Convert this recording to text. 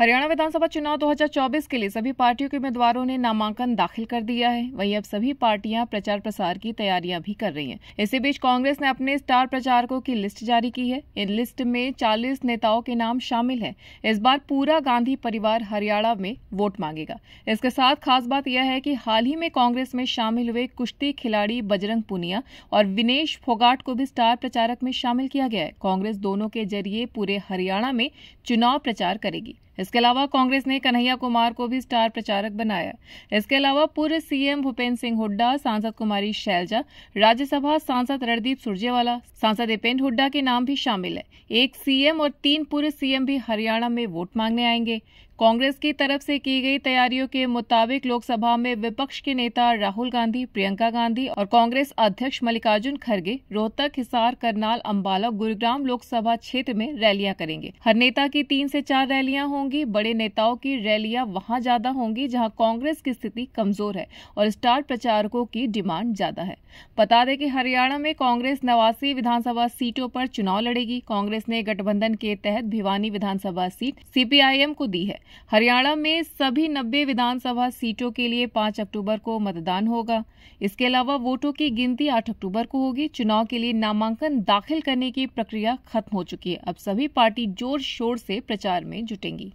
हरियाणा विधानसभा चुनाव 2024 के लिए सभी पार्टियों के उम्मीदवारों ने नामांकन दाखिल कर दिया है वहीं अब सभी पार्टियां प्रचार प्रसार की तैयारियां भी कर रही हैं इसी बीच कांग्रेस ने अपने स्टार प्रचारकों की लिस्ट जारी की है इन लिस्ट में 40 नेताओं के नाम शामिल हैं इस बार पूरा गांधी परिवार हरियाणा में वोट मांगेगा इसके साथ खास बात यह है की हाल ही में कांग्रेस में शामिल हुए कुश्ती खिलाड़ी बजरंग पुनिया और विनेश फोगाट को भी स्टार प्रचारक में शामिल किया गया है कांग्रेस दोनों के जरिए पूरे हरियाणा में चुनाव प्रचार करेगी इसके अलावा कांग्रेस ने कन्हैया कुमार को भी स्टार प्रचारक बनाया इसके अलावा पूर्व सीएम भूपेंद्र सिंह हुड्डा सांसद कुमारी शैलजा राज्यसभा सांसद रणदीप सुरजेवाला सांसद दीपेंद्र हुड्डा के नाम भी शामिल है एक सीएम और तीन पूर्व सीएम भी हरियाणा में वोट मांगने आएंगे कांग्रेस की तरफ से की गई तैयारियों के मुताबिक लोकसभा में विपक्ष के नेता राहुल गांधी प्रियंका गांधी और कांग्रेस अध्यक्ष मल्लिकार्जुन खड़गे रोहतक हिसार करनाल अम्बाला गुरुग्राम लोकसभा क्षेत्र में रैलियां करेंगे हर नेता की तीन से चार रैलियां होंगी होंगी बड़े नेताओं की रैलियां वहां ज्यादा होंगी जहां कांग्रेस की स्थिति कमजोर है और स्टार प्रचारकों की डिमांड ज्यादा है बता दें कि हरियाणा में कांग्रेस नवासी विधानसभा सीटों पर चुनाव लड़ेगी कांग्रेस ने गठबंधन के तहत भिवानी विधानसभा सीट सीपीआईएम को दी है हरियाणा में सभी नब्बे विधानसभा सीटों के लिए पांच अक्टूबर को मतदान होगा इसके अलावा वोटों की गिनती आठ अक्टूबर को होगी चुनाव के लिए नामांकन दाखिल करने की प्रक्रिया खत्म हो चुकी है अब सभी पार्टी जोर शोर से प्रचार में जुटेंगी